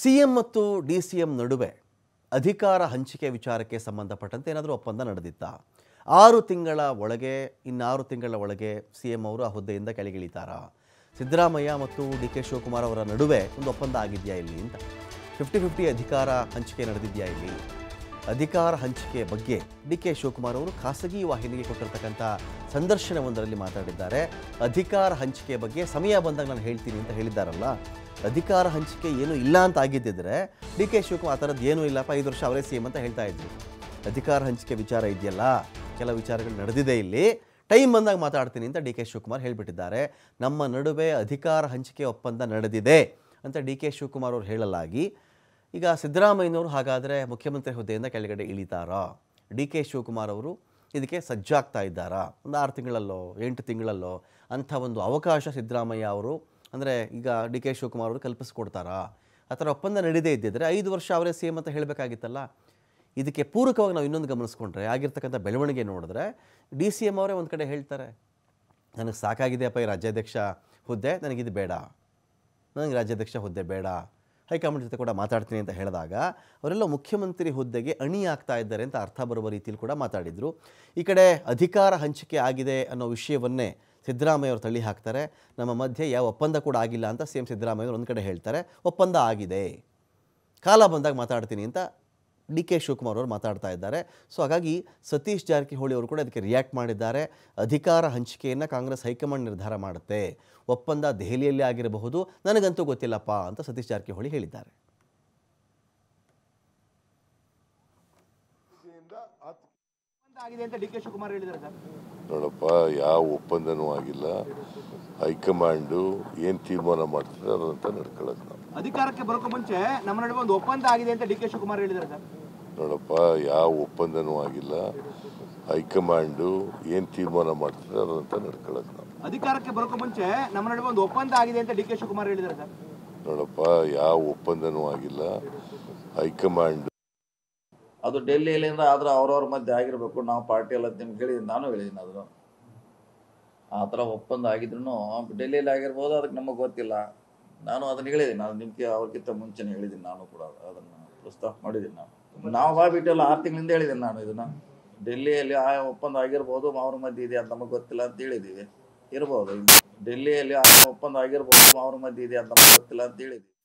C ಮತ್ತು D C M ನಡುವೆ ಅಧಿಕಾರ ಹಂಚಿಕೆ ವಿಚಾರಕ್ಕೆ ಸಂಬಂಧಪಟ್ಟಂತೆ ಏನಾದರೂ ಒಪ್ಪಂದ ನಡೆದಿತ್ತಾ ಆರು ತಿಂಗಳ ಒಳಗೆ ಇನ್ನಾರು ತಿಂಗಳ ಒಳಗೆ ಸಿ ಎಂ ಅವರು ಆ ಹುದ್ದೆಯಿಂದ ಕೆಳಗಿಳಿತಾರಾ ಸಿದ್ದರಾಮಯ್ಯ ಮತ್ತು ಡಿ ಕೆ ಶಿವಕುಮಾರ್ ಅವರ ನಡುವೆ ಒಂದು ಒಪ್ಪಂದ ಆಗಿದೆಯಾ ಇಲ್ಲಿ ಅಂತ ಫಿಫ್ಟಿ ಫಿಫ್ಟಿ ಅಧಿಕಾರ ಹಂಚಿಕೆ ನಡೆದಿದೆಯಾ ಇಲ್ಲಿ ಅಧಿಕಾರ ಹಂಚಿಕೆ ಬಗ್ಗೆ ಡಿ ಕೆ ಶಿವಕುಮಾರ್ ಅವರು ಖಾಸಗಿ ವಾಹಿನಿಗೆ ಕೊಟ್ಟಿರ್ತಕ್ಕಂಥ ಸಂದರ್ಶನವೊಂದರಲ್ಲಿ ಮಾತಾಡಿದ್ದಾರೆ ಅಧಿಕಾರ ಹಂಚಿಕೆ ಬಗ್ಗೆ ಸಮಯ ಬಂದಾಗ ನಾನು ಹೇಳ್ತೀನಿ ಅಂತ ಹೇಳಿದ್ದಾರಲ್ಲ ಅಧಿಕಾರ ಹಂಚಿಕೆ ಏನೂ ಇಲ್ಲ ಅಂತ ಆಗಿದ್ದಿದ್ರೆ ಡಿ ಕೆ ಶಿವಕುಮಾರ್ ಆ ಥರದ್ದು ಏನೂ ಇಲ್ಲಪ್ಪ ಐದು ವರ್ಷ ಅವರೇ ಸಿಎಂ ಅಂತ ಹೇಳ್ತಾ ಇದ್ರು ಅಧಿಕಾರ ಹಂಚಿಕೆ ವಿಚಾರ ಇದೆಯಲ್ಲ ಕೆಲವು ವಿಚಾರಗಳು ನಡೆದಿದೆ ಇಲ್ಲಿ ಟೈಮ್ ಬಂದಾಗ ಮಾತಾಡ್ತೀನಿ ಅಂತ ಡಿ ಕೆ ಶಿವಕುಮಾರ್ ಹೇಳಿಬಿಟ್ಟಿದ್ದಾರೆ ನಮ್ಮ ನಡುವೆ ಅಧಿಕಾರ ಹಂಚಿಕೆ ಒಪ್ಪಂದ ನಡೆದಿದೆ ಅಂತ ಡಿ ಕೆ ಶಿವಕುಮಾರ್ ಅವರು ಹೇಳಲಾಗಿ ಈಗ ಸಿದ್ದರಾಮಯ್ಯನವರು ಹಾಗಾದರೆ ಮುಖ್ಯಮಂತ್ರಿ ಹುದ್ದೆಯಿಂದ ಕೆಳಗಡೆ ಇಳಿತಾರಾ ಡಿ ಕೆ ಶಿವಕುಮಾರ್ ಅವರು ಇದಕ್ಕೆ ಸಜ್ಜಾಗ್ತಾ ಇದ್ದಾರಾ ಒಂದು ಆರು ತಿಂಗಳಲ್ಲೋ ಎಂಟು ತಿಂಗಳಲ್ಲೋ ಅಂಥ ಒಂದು ಅವಕಾಶ ಸಿದ್ದರಾಮಯ್ಯ ಅವರು ಅಂದರೆ ಈಗ ಡಿ ಕೆ ಶಿವಕುಮಾರ್ ಅವರು ಕಲ್ಪಿಸ್ಕೊಡ್ತಾರಾ ಆ ಥರ ಒಪ್ಪಂದ ನಡೀದೇ ಇದ್ದಿದ್ದರೆ ಐದು ವರ್ಷ ಅವರೇ ಸೇಮ್ ಅಂತ ಹೇಳಬೇಕಾಗಿತ್ತಲ್ಲ ಇದಕ್ಕೆ ಪೂರಕವಾಗಿ ನಾವು ಇನ್ನೊಂದು ಗಮನಿಸ್ಕೊಂಡ್ರೆ ಆಗಿರ್ತಕ್ಕಂಥ ಬೆಳವಣಿಗೆ ನೋಡಿದ್ರೆ ಡಿ ಸಿ ಎಮ್ ಅವರೇ ಒಂದು ಕಡೆ ಹೇಳ್ತಾರೆ ನನಗೆ ಅಪ್ಪ ಈ ರಾಜ್ಯಾಧ್ಯಕ್ಷ ಹುದ್ದೆ ನನಗಿದು ಬೇಡ ನನಗೆ ರಾಜ್ಯಾಧ್ಯಕ್ಷ ಹುದ್ದೆ ಬೇಡ ಹೈಕಮಾಂಡ್ ಜೊತೆ ಕೂಡ ಮಾತಾಡ್ತೀನಿ ಅಂತ ಹೇಳಿದಾಗ ಅವರೆಲ್ಲ ಮುಖ್ಯಮಂತ್ರಿ ಹುದ್ದೆಗೆ ಅಣಿ ಆಗ್ತಾ ಇದ್ದಾರೆ ಅಂತ ಅರ್ಥ ಬರುವ ರೀತಿಯಲ್ಲಿ ಕೂಡ ಮಾತಾಡಿದರು ಈ ಕಡೆ ಅಧಿಕಾರ ಹಂಚಿಕೆ ಆಗಿದೆ ಅನ್ನೋ ವಿಷಯವನ್ನೇ ಸಿದ್ದರಾಮಯ್ಯ ಅವರು ತಳ್ಳಿ ಹಾಕ್ತಾರೆ ನಮ್ಮ ಮಧ್ಯೆ ಯಾವ ಒಪ್ಪಂದ ಕೂಡ ಆಗಿಲ್ಲ ಅಂತ ಸಿ ಎಂ ಸಿದ್ದರಾಮಯ್ಯ ಅವರು ಒಂದು ಕಡೆ ಹೇಳ್ತಾರೆ ಒಪ್ಪಂದ ಆಗಿದೆ ಕಾಲ ಬಂದಾಗ ಮಾತಾಡ್ತೀನಿ ಅಂತ ಡಿ ಕೆ ಶಿವಕುಮಾರ್ ಅವರು ಮಾತಾಡ್ತಾ ಇದ್ದಾರೆ ಸೊ ಹಾಗಾಗಿ ಸತೀಶ್ ಜಾರಕಿಹೊಳಿ ಅವರು ಕೂಡ ಅದಕ್ಕೆ ರಿಯಾಕ್ಟ್ ಮಾಡಿದ್ದಾರೆ ಅಧಿಕಾರ ಹಂಚಿಕೆಯನ್ನು ಕಾಂಗ್ರೆಸ್ ಹೈಕಮಾಂಡ್ ನಿರ್ಧಾರ ಮಾಡುತ್ತೆ ಒಪ್ಪಂದ ದೆಹಲಿಯಲ್ಲಿ ಆಗಿರಬಹುದು ನನಗಂತೂ ಗೊತ್ತಿಲ್ಲಪ್ಪ ಅಂತ ಸತೀಶ್ ಜಾರಕಿಹೊಳಿ ಹೇಳಿದ್ದಾರೆ ನೋಡಪ್ಪ ಯಾವ ಒಪ್ಪಂದನೂ ಆಗಿಲ್ಲ ಹೈಕಮಾಂಡು ಏನು ತೀರ್ಮಾನ ಮಾಡ್ತಾರೆ ಅದಂತ ನಡ್ಕೊಳ್ಳೋದು ಅಧಿಕಾರಕ್ಕೆ ಬರೋಕೆ ಮುಂಚೆ ನಮ್ಮ ನಡುವೆ ಒಂದು ಒಪ್ಪಂದ ಆಗಿದೆ ಅಂತ ಡಿ ಕೆ ಶಿವಕುಮಾರ್ ಸರ್ ನೋಡಪ್ಪ ಯಾವ ಒಪ್ಪಂದನೂ ಆಗಿಲ್ಲ ಹೈಕಮಾಂಡು ಏನು ತೀರ್ಮಾನ ಮಾಡ್ತಾರೆ ಅದಂತ ನಡ್ಕೊಳ್ಳೋದು ನಾವು ಅಧಿಕಾರಕ್ಕೆ ಬರೋಕೆ ಮುಂಚೆ ನಮ್ಮ ನಡುವೆ ಒಂದು ಒಪ್ಪಂದ ಆಗಿದೆ ಅಂತ ಡಿ ಕೆ ಶಿವಕುಮಾರ್ ಹೇಳಿದ್ರೆ ಸರ್ ನೋಡಪ್ಪ ಯಾವ ಒಪ್ಪಂದನೂ ಆಗಿಲ್ಲ ಹೈಕಮಾಂಡ್ ಅದು ಡೆಲ್ಲಿಯಲ್ಲಿಂದ ಆದ್ರೆ ಅವ್ರವ್ರ ಮಧ್ಯೆ ಆಗಿರ್ಬೇಕು ನಾವು ಪಾರ್ಟಿ ಎಲ್ಲ ನಿಮ್ಗೆ ಹೇಳಿ ನಾನು ಹೇಳಿದ್ದೀನಿ ಅದು ಆ ಥರ ಒಪ್ಪಂದ ಆಗಿದ್ರು ಡೆಲ್ಲಿಯಲ್ಲಿ ಆಗಿರ್ಬೋದು ಅದಕ್ಕೆ ನಮಗೆ ಗೊತ್ತಿಲ್ಲ ನಾನು ಅದನ್ನು ಹೇಳಿದ್ದೀನಿ ನಾನು ನಿಮಗೆ ಅವ್ರಿಗಿಂತ ಮುಂಚೆನೇ ಹೇಳಿದ್ದೀನಿ ನಾನು ಕೂಡ ಅದನ್ನು ಪ್ರಸ್ತಾಪ ಮಾಡಿದ್ದೀನಿ ನಾನು ನಾವು ಬಾಬಿಟ್ಟೆಲ್ಲ ಆರು ತಿಂಗಳಿಂದ ಹೇಳಿದ್ದೇನೆ ನಾನು ಇದನ್ನ ಡೆಲ್ಲಿಯಲ್ಲಿ ಆ ಒಪ್ಪಂದ ಆಗಿರ್ಬೋದು ಮಾವ್ರ ಮಧ್ಯೆ ಇದೆ ಅಂತ ನಮಗೆ ಗೊತ್ತಿಲ್ಲ ಅಂತ ಹೇಳಿದೀವಿ ಇರ್ಬೋದು ಡೆಲ್ಲಿಯಲ್ಲಿ ಆ ಒಪ್ಪಂದ ಆಗಿರ್ಬೋದು ಮಾವ್ರ ಮಧ್ಯೆ ಇದೆ ಅಂತ ನಮಗೆ ಗೊತ್ತಿಲ್ಲ ಅಂತ ಹೇಳಿದ್ದೀವಿ